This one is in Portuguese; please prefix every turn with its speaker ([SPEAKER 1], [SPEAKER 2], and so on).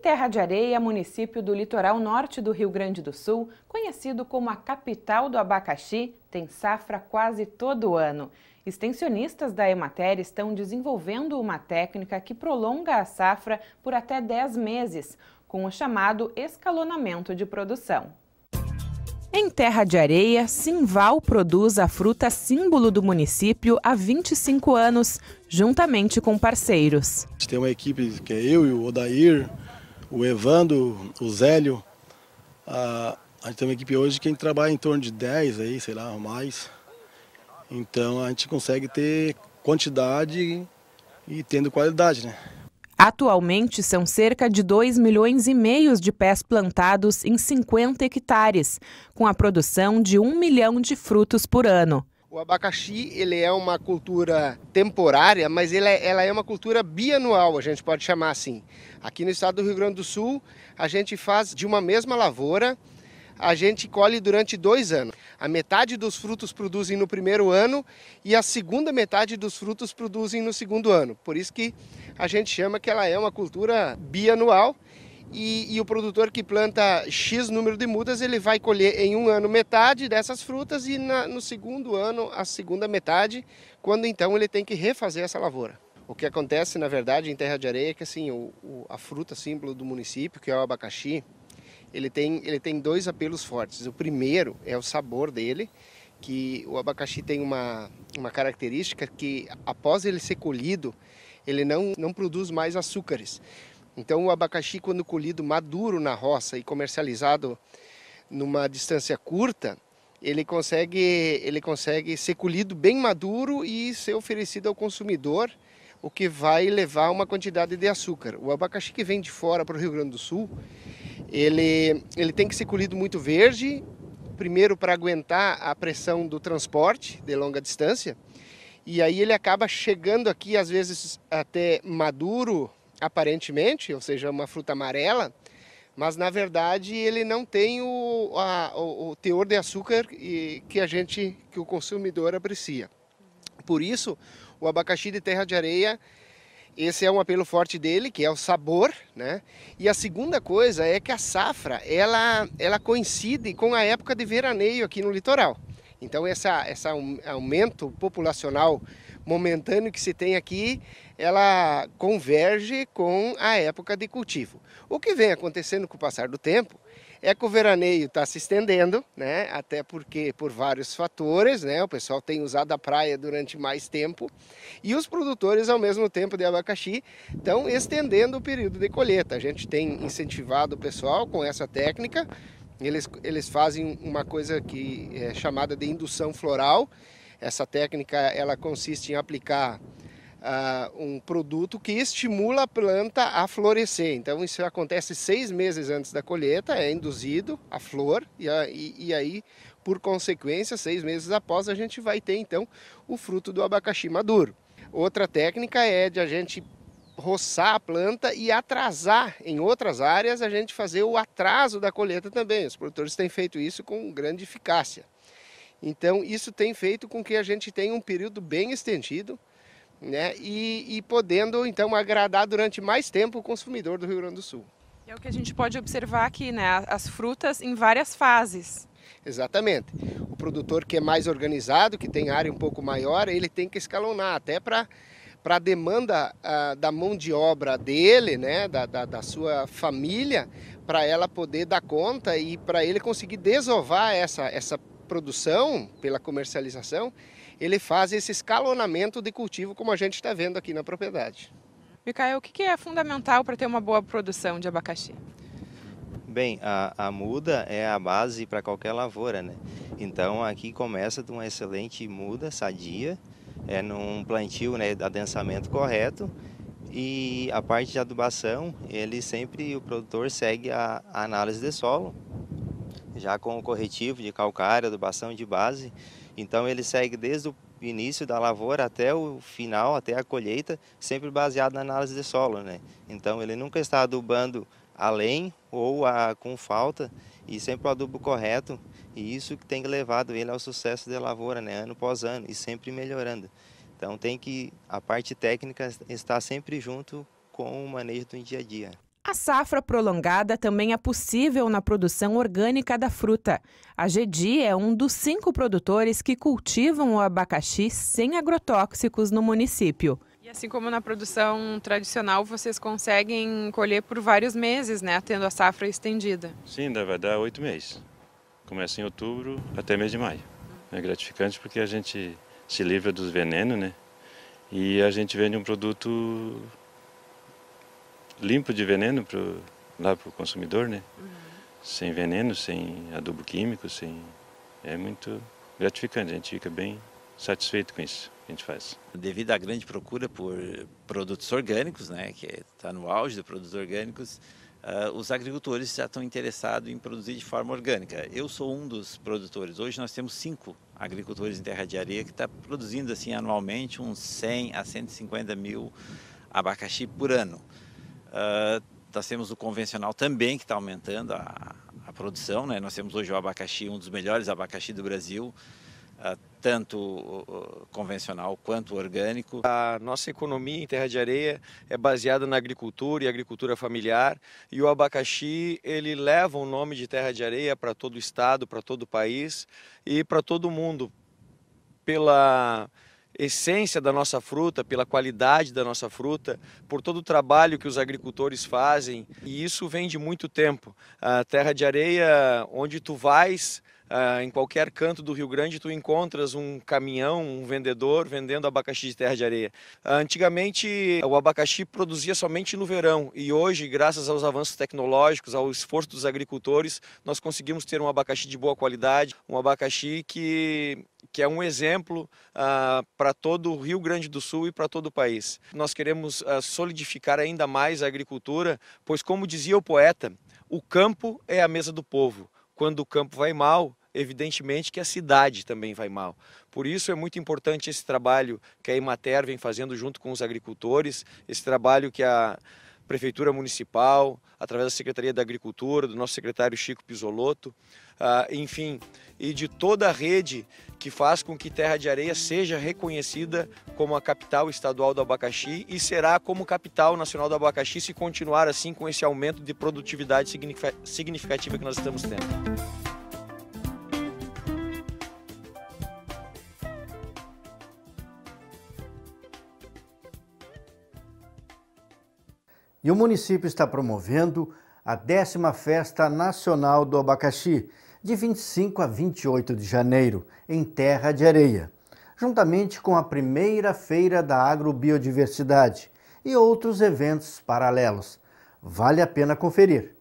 [SPEAKER 1] Terra de Areia, município do litoral norte do Rio Grande do Sul, conhecido como a capital do abacaxi, tem safra quase todo ano. Extensionistas da Emater estão desenvolvendo uma técnica que prolonga a safra por até 10 meses, com o chamado escalonamento de produção. Em Terra de Areia, Simval produz a fruta símbolo do município há 25 anos, juntamente com parceiros.
[SPEAKER 2] Tem uma equipe que é eu e o Odair, o Evando, o Zélio. A, a gente tem uma equipe hoje que a gente trabalha em torno de 10 aí, sei lá, mais. Então a gente consegue ter quantidade e tendo qualidade, né?
[SPEAKER 1] Atualmente são cerca de 2 milhões e meio de pés plantados em 50 hectares, com a produção de 1 milhão de frutos por ano.
[SPEAKER 3] O abacaxi ele é uma cultura temporária, mas é, ela é uma cultura bianual, a gente pode chamar assim. Aqui no estado do Rio Grande do Sul, a gente faz de uma mesma lavoura, a gente colhe durante dois anos. A metade dos frutos produzem no primeiro ano e a segunda metade dos frutos produzem no segundo ano. Por isso que a gente chama que ela é uma cultura bianual e, e, o produtor que planta X número de mudas, ele vai colher em um ano metade dessas frutas e na, no segundo ano a segunda metade, quando então ele tem que refazer essa lavoura. O que acontece, na verdade, em Terra de Areia é que assim, o, o, a fruta símbolo do município, que é o abacaxi, ele tem, ele tem dois apelos fortes. O primeiro é o sabor dele, que o abacaxi tem uma, uma característica que após ele ser colhido, ele não, não produz mais açúcares. Então, o abacaxi, quando colhido maduro na roça e comercializado numa distância curta, ele consegue, ele consegue ser colhido bem maduro e ser oferecido ao consumidor, o que vai levar uma quantidade de açúcar. O abacaxi que vem de fora para o Rio Grande do Sul, ele, ele tem que ser colhido muito verde, primeiro para aguentar a pressão do transporte de longa distância, e aí ele acaba chegando aqui, às vezes até maduro, aparentemente, ou seja, uma fruta amarela, mas na verdade ele não tem o, a, o, o teor de açúcar que a gente, que o consumidor aprecia. Por isso, o abacaxi de terra de areia, esse é um apelo forte dele, que é o sabor, né? E a segunda coisa é que a safra, ela, ela coincide com a época de veraneio aqui no litoral. Então esse essa aumento populacional momentâneo que se tem aqui, ela converge com a época de cultivo. O que vem acontecendo com o passar do tempo é que o veraneio está se estendendo, né? Até porque por vários fatores, né? O pessoal tem usado a praia durante mais tempo e os produtores ao mesmo tempo de abacaxi estão estendendo o período de colheita. A gente tem incentivado o pessoal com essa técnica. Eles, eles fazem uma coisa que é chamada de indução floral, essa técnica ela consiste em aplicar uh, um produto que estimula a planta a florescer. Então isso acontece seis meses antes da colheita, é induzido a flor e, a, e, e aí, por consequência, seis meses após a gente vai ter então o fruto do abacaxi maduro. Outra técnica é de a gente roçar a planta e atrasar em outras áreas, a gente fazer o atraso da colheita também. Os produtores têm feito isso com grande eficácia. Então, isso tem feito com que a gente tenha um período bem estendido né? e, e podendo, então, agradar durante mais tempo o consumidor do Rio Grande do Sul.
[SPEAKER 1] É o que a gente pode observar aqui, né? As frutas em várias fases.
[SPEAKER 3] Exatamente. O produtor que é mais organizado, que tem área um pouco maior, ele tem que escalonar até para para a demanda ah, da mão de obra dele, né, da, da, da sua família, para ela poder dar conta e para ele conseguir desovar essa, essa produção, pela comercialização, ele faz esse escalonamento de cultivo como a gente está vendo aqui na propriedade.
[SPEAKER 1] Micael, o que é fundamental para ter uma boa produção de abacaxi?
[SPEAKER 3] Bem, a, a muda é a base para qualquer lavoura, né? Então aqui começa de uma excelente muda, sadia, é num plantio, né, adensamento correto e a parte de adubação, ele sempre, o produtor segue a, a análise de solo, já com o corretivo de calcário, adubação de base. Então ele segue desde o início da lavoura até o final, até a colheita, sempre baseado na análise de solo, né? Então ele nunca está adubando além ou a, com falta e sempre o adubo correto e isso que tem levado ele ao sucesso da lavoura, né? Ano após ano e sempre melhorando. Então tem que a parte técnica estar sempre junto com o manejo do dia a dia.
[SPEAKER 1] A safra prolongada também é possível na produção orgânica da fruta. A Gedi é um dos cinco produtores que cultivam o abacaxi sem agrotóxicos no município. E assim como na produção tradicional, vocês conseguem colher por vários meses, né, tendo a safra estendida? Sim, vai dar oito meses. Começa em outubro até mês de maio. É gratificante porque a gente se livra dos venenos, né? E a gente vende um produto limpo de veneno pro, lá para o consumidor, né? Uhum. Sem veneno, sem adubo químico, sem.
[SPEAKER 2] É muito gratificante, a gente fica bem satisfeito com isso que a gente faz. Devido à grande procura por produtos orgânicos, né, que está no auge de produtos orgânicos, uh, os agricultores já estão interessados em produzir de forma orgânica. Eu sou um dos produtores. Hoje nós temos cinco agricultores em terra de areia que está produzindo assim anualmente uns 100 a 150 mil abacaxi por ano. Uh, nós temos o convencional também que está aumentando a, a, produção, né? Nós temos hoje o abacaxi, um dos melhores abacaxi do Brasil, uh, tanto uh, convencional quanto orgânico. A nossa economia em Terra de Areia é baseada na agricultura e agricultura familiar, e o abacaxi, ele leva o nome de Terra de Areia para todo o estado, para todo o país e para todo o mundo, pela essência da nossa fruta, pela qualidade da nossa fruta, por todo o trabalho que os agricultores fazem. E isso vem de muito tempo. A terra de areia, onde tu vais, ah, em qualquer canto do Rio Grande tu encontras um caminhão, um vendedor vendendo abacaxi de terra de areia. Ah, antigamente o abacaxi produzia somente no verão e hoje, graças aos avanços tecnológicos, ao esforço dos agricultores, nós conseguimos ter um abacaxi de boa qualidade, um abacaxi que que é um exemplo ah, para todo o Rio Grande do Sul e para todo o país. Nós queremos solidificar ainda mais a agricultura, pois, como dizia o poeta, o campo é a mesa do povo. Quando o campo vai mal, evidentemente que a cidade também vai mal. Por isso é muito importante esse trabalho que a Imater vem fazendo junto com os agricultores, esse trabalho que a Prefeitura Municipal, através da Secretaria da Agricultura, do nosso secretário Chico Pisolotto, ah, enfim, e de toda a rede que faz com que Terra de Areia seja reconhecida como a capital estadual do abacaxi e será como capital nacional do abacaxi se continuar assim com esse aumento de produtividade significativa que nós estamos tendo.
[SPEAKER 3] E o município está promovendo a décima Festa Nacional do Abacaxi, de 25 a 28 de janeiro, em Terra de Areia, juntamente com a primeira Feira da Agrobiodiversidade e outros eventos paralelos. Vale a pena conferir.